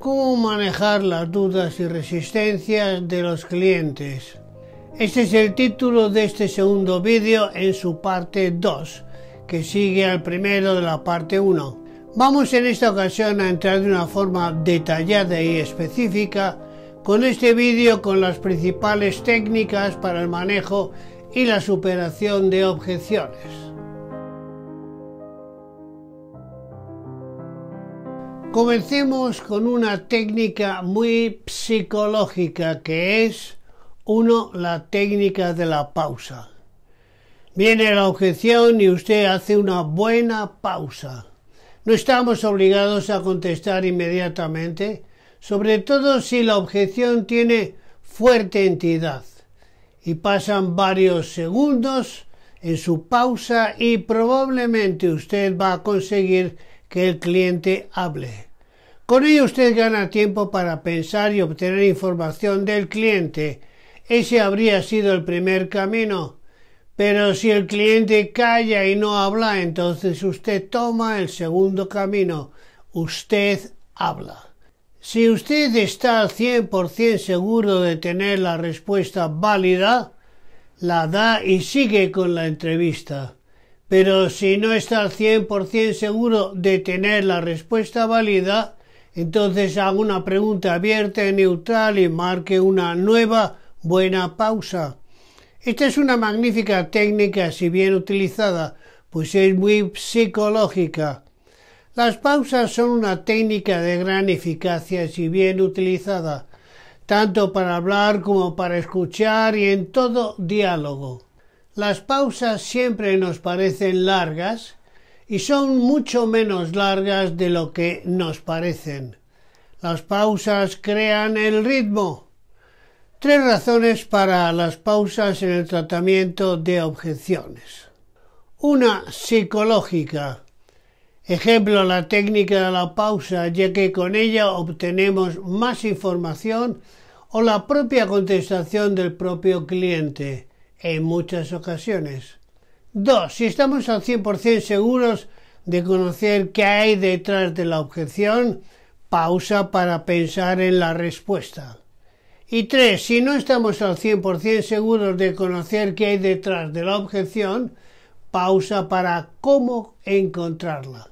cómo manejar las dudas y resistencias de los clientes. Este es el título de este segundo vídeo en su parte 2, que sigue al primero de la parte 1. Vamos en esta ocasión a entrar de una forma detallada y específica con este vídeo con las principales técnicas para el manejo y la superación de objeciones. Comencemos con una técnica muy psicológica que es, uno, la técnica de la pausa. Viene la objeción y usted hace una buena pausa. No estamos obligados a contestar inmediatamente, sobre todo si la objeción tiene fuerte entidad. Y pasan varios segundos en su pausa y probablemente usted va a conseguir que el cliente hable. Con ello usted gana tiempo para pensar y obtener información del cliente. Ese habría sido el primer camino. Pero si el cliente calla y no habla, entonces usted toma el segundo camino. Usted habla. Si usted está al 100% seguro de tener la respuesta válida, la da y sigue con la entrevista. Pero si no está al 100% seguro de tener la respuesta válida, entonces haga una pregunta abierta y neutral y marque una nueva buena pausa. Esta es una magnífica técnica si bien utilizada, pues es muy psicológica. Las pausas son una técnica de gran eficacia si bien utilizada, tanto para hablar como para escuchar y en todo diálogo. Las pausas siempre nos parecen largas y son mucho menos largas de lo que nos parecen. Las pausas crean el ritmo. Tres razones para las pausas en el tratamiento de objeciones. Una psicológica. Ejemplo, la técnica de la pausa, ya que con ella obtenemos más información o la propia contestación del propio cliente en muchas ocasiones. Dos, si estamos al 100% seguros de conocer qué hay detrás de la objeción, pausa para pensar en la respuesta. Y tres, si no estamos al 100% seguros de conocer qué hay detrás de la objeción, pausa para cómo encontrarla.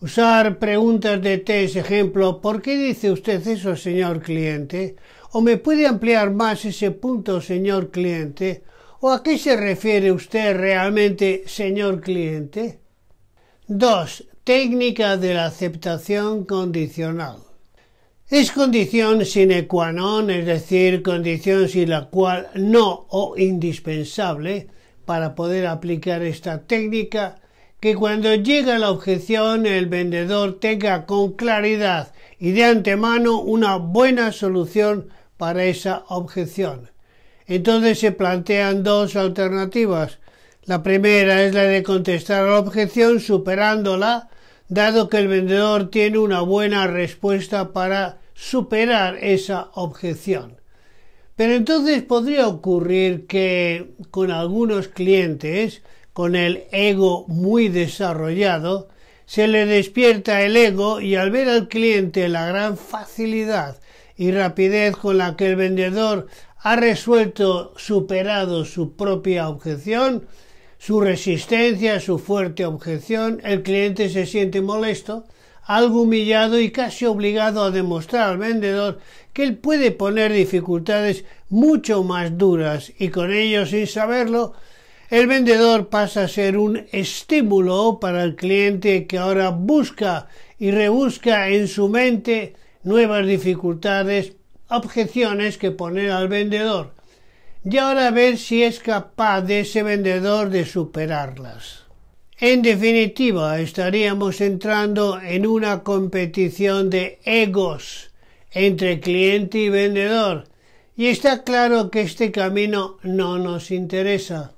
Usar preguntas de test, ejemplo, ¿por qué dice usted eso, señor cliente? ¿O me puede ampliar más ese punto, señor cliente? ¿O a qué se refiere usted realmente, señor cliente? 2. Técnica de la aceptación condicional. Es condición sine qua non, es decir, condición sin la cual no o indispensable para poder aplicar esta técnica, que cuando llega la objeción el vendedor tenga con claridad y de antemano una buena solución para esa objeción. Entonces se plantean dos alternativas. La primera es la de contestar a la objeción superándola, dado que el vendedor tiene una buena respuesta para superar esa objeción. Pero entonces podría ocurrir que con algunos clientes, con el ego muy desarrollado, se le despierta el ego y al ver al cliente la gran facilidad y rapidez con la que el vendedor ha resuelto, superado su propia objeción, su resistencia, su fuerte objeción, el cliente se siente molesto, algo humillado y casi obligado a demostrar al vendedor que él puede poner dificultades mucho más duras y con ello, sin saberlo, el vendedor pasa a ser un estímulo para el cliente que ahora busca y rebusca en su mente nuevas dificultades objeciones que poner al vendedor y ahora ver si es capaz de ese vendedor de superarlas. En definitiva, estaríamos entrando en una competición de egos entre cliente y vendedor, y está claro que este camino no nos interesa.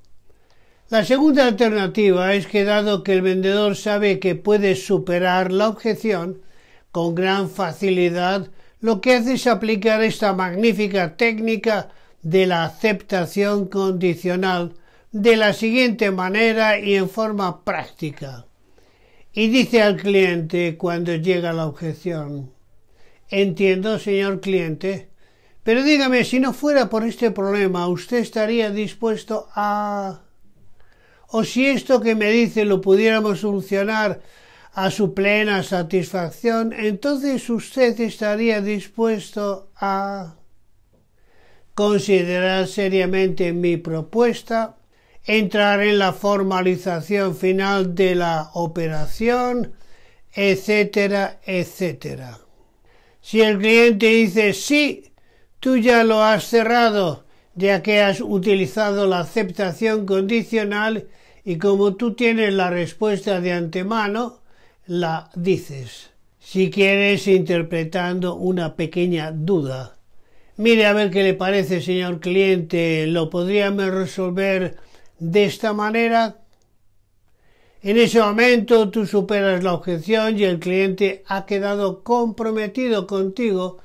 La segunda alternativa es que dado que el vendedor sabe que puede superar la objeción, con gran facilidad lo que hace es aplicar esta magnífica técnica de la aceptación condicional de la siguiente manera y en forma práctica. Y dice al cliente cuando llega la objeción, entiendo, señor cliente, pero dígame, si no fuera por este problema, ¿usted estaría dispuesto a... o si esto que me dice lo pudiéramos solucionar a su plena satisfacción, entonces usted estaría dispuesto a considerar seriamente mi propuesta, entrar en la formalización final de la operación, etcétera, etcétera. Si el cliente dice sí, tú ya lo has cerrado, ya que has utilizado la aceptación condicional y como tú tienes la respuesta de antemano, la dices. Si quieres, interpretando una pequeña duda. Mire a ver qué le parece, señor cliente. ¿Lo podríamos resolver de esta manera? En ese momento tú superas la objeción y el cliente ha quedado comprometido contigo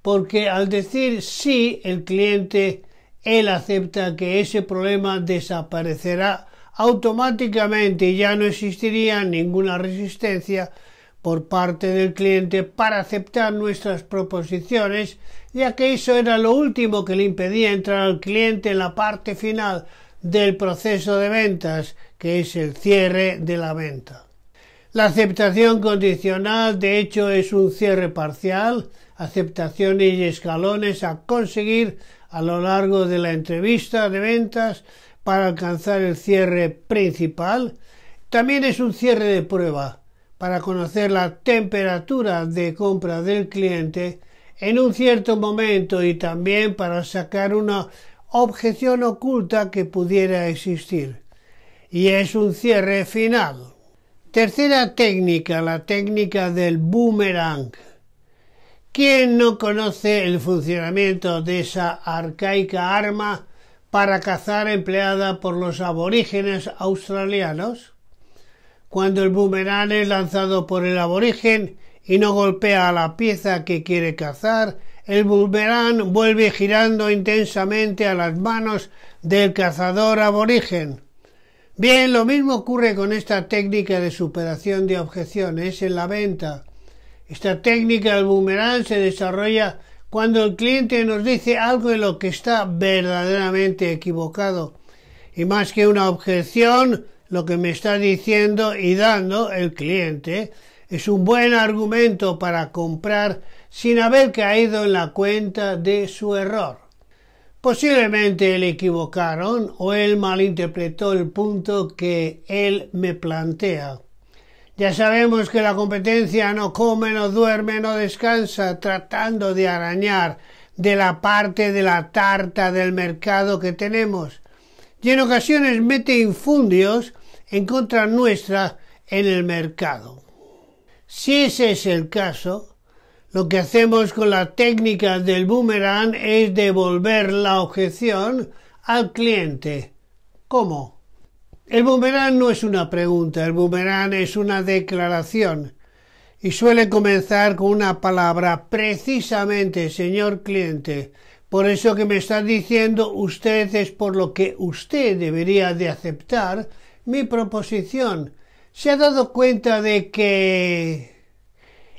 porque al decir sí, el cliente, él acepta que ese problema desaparecerá automáticamente ya no existiría ninguna resistencia por parte del cliente para aceptar nuestras proposiciones, ya que eso era lo último que le impedía entrar al cliente en la parte final del proceso de ventas, que es el cierre de la venta. La aceptación condicional, de hecho, es un cierre parcial, aceptaciones y escalones a conseguir a lo largo de la entrevista de ventas para alcanzar el cierre principal. También es un cierre de prueba para conocer la temperatura de compra del cliente en un cierto momento y también para sacar una objeción oculta que pudiera existir. Y es un cierre final. Tercera técnica, la técnica del boomerang. ¿Quién no conoce el funcionamiento de esa arcaica arma para cazar empleada por los aborígenes australianos. Cuando el boomerang es lanzado por el aborigen y no golpea a la pieza que quiere cazar, el boomerang vuelve girando intensamente a las manos del cazador aborigen. Bien, lo mismo ocurre con esta técnica de superación de objeciones en la venta. Esta técnica del boomerang se desarrolla cuando el cliente nos dice algo en lo que está verdaderamente equivocado y más que una objeción, lo que me está diciendo y dando el cliente es un buen argumento para comprar sin haber caído en la cuenta de su error. Posiblemente le equivocaron o él malinterpretó el punto que él me plantea. Ya sabemos que la competencia no come, no duerme, no descansa, tratando de arañar de la parte de la tarta del mercado que tenemos. Y en ocasiones mete infundios en contra nuestra en el mercado. Si ese es el caso, lo que hacemos con la técnica del boomerang es devolver la objeción al cliente. ¿Cómo? El boomerang no es una pregunta, el boomerang es una declaración y suele comenzar con una palabra precisamente, señor cliente. Por eso que me está diciendo usted es por lo que usted debería de aceptar mi proposición. Se ha dado cuenta de que...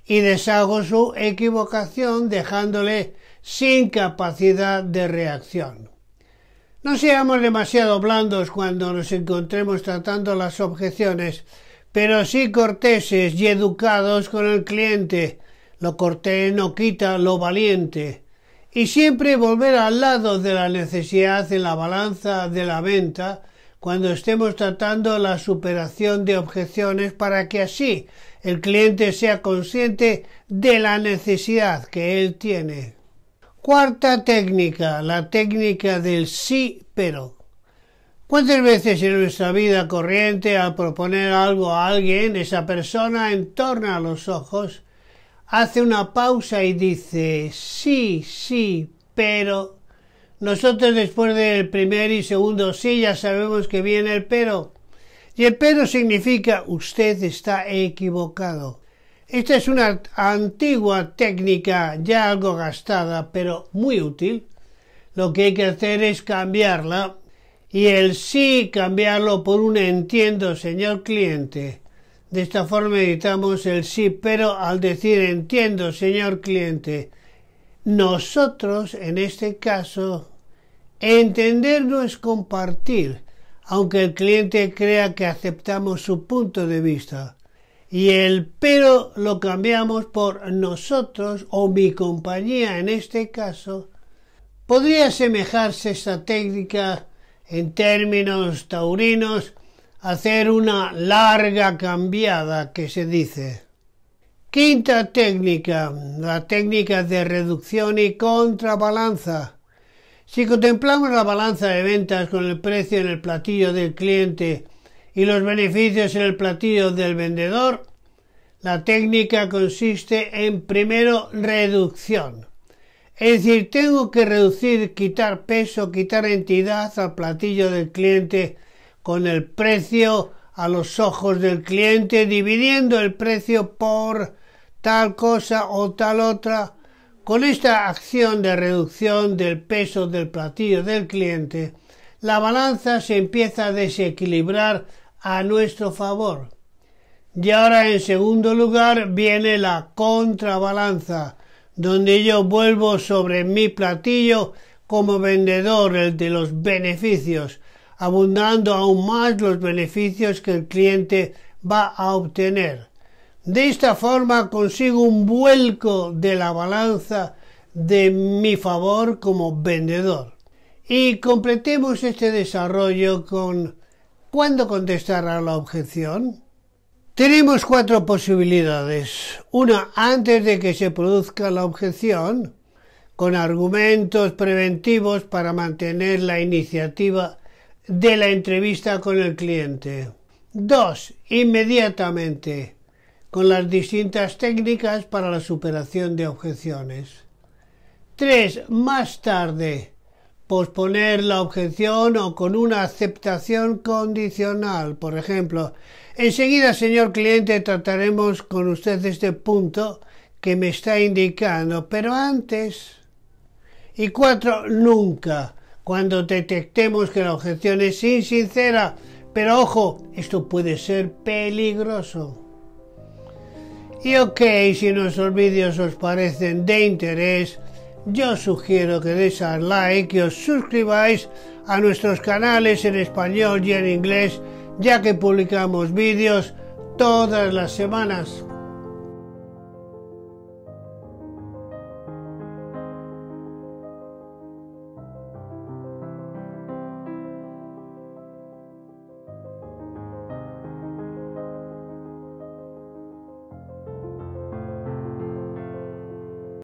y deshago su equivocación dejándole sin capacidad de reacción. No seamos demasiado blandos cuando nos encontremos tratando las objeciones, pero sí corteses y educados con el cliente. Lo cortés no quita lo valiente. Y siempre volver al lado de la necesidad en la balanza de la venta cuando estemos tratando la superación de objeciones para que así el cliente sea consciente de la necesidad que él tiene. Cuarta técnica, la técnica del sí pero. ¿Cuántas veces en nuestra vida corriente al proponer algo a alguien, esa persona entorna los ojos, hace una pausa y dice sí, sí, pero... Nosotros después del primer y segundo sí ya sabemos que viene el pero. Y el pero significa usted está equivocado. Esta es una antigua técnica ya algo gastada, pero muy útil. Lo que hay que hacer es cambiarla y el sí cambiarlo por un entiendo, señor cliente. De esta forma editamos el sí, pero al decir entiendo, señor cliente, nosotros en este caso entender no es compartir, aunque el cliente crea que aceptamos su punto de vista y el pero lo cambiamos por nosotros o mi compañía en este caso, podría asemejarse esta técnica en términos taurinos hacer una larga cambiada que se dice. Quinta técnica, la técnica de reducción y contrabalanza. Si contemplamos la balanza de ventas con el precio en el platillo del cliente y los beneficios en el platillo del vendedor, la técnica consiste en primero reducción. Es decir, tengo que reducir, quitar peso, quitar entidad al platillo del cliente con el precio a los ojos del cliente, dividiendo el precio por tal cosa o tal otra. Con esta acción de reducción del peso del platillo del cliente, la balanza se empieza a desequilibrar a nuestro favor. Y ahora en segundo lugar viene la contrabalanza, donde yo vuelvo sobre mi platillo como vendedor el de los beneficios, abundando aún más los beneficios que el cliente va a obtener. De esta forma consigo un vuelco de la balanza de mi favor como vendedor. Y completemos este desarrollo con ¿Cuándo contestar a la objeción? Tenemos cuatro posibilidades. Una, antes de que se produzca la objeción, con argumentos preventivos para mantener la iniciativa de la entrevista con el cliente. Dos, inmediatamente, con las distintas técnicas para la superación de objeciones. Tres, más tarde, posponer la objeción o con una aceptación condicional. Por ejemplo, enseguida, señor cliente, trataremos con usted este punto que me está indicando, pero antes. Y cuatro, nunca. Cuando detectemos que la objeción es insincera, pero ojo, esto puede ser peligroso. Y ok, si nuestros vídeos os parecen de interés, yo sugiero que deis al like, que os suscribáis a nuestros canales en español y en inglés, ya que publicamos vídeos todas las semanas.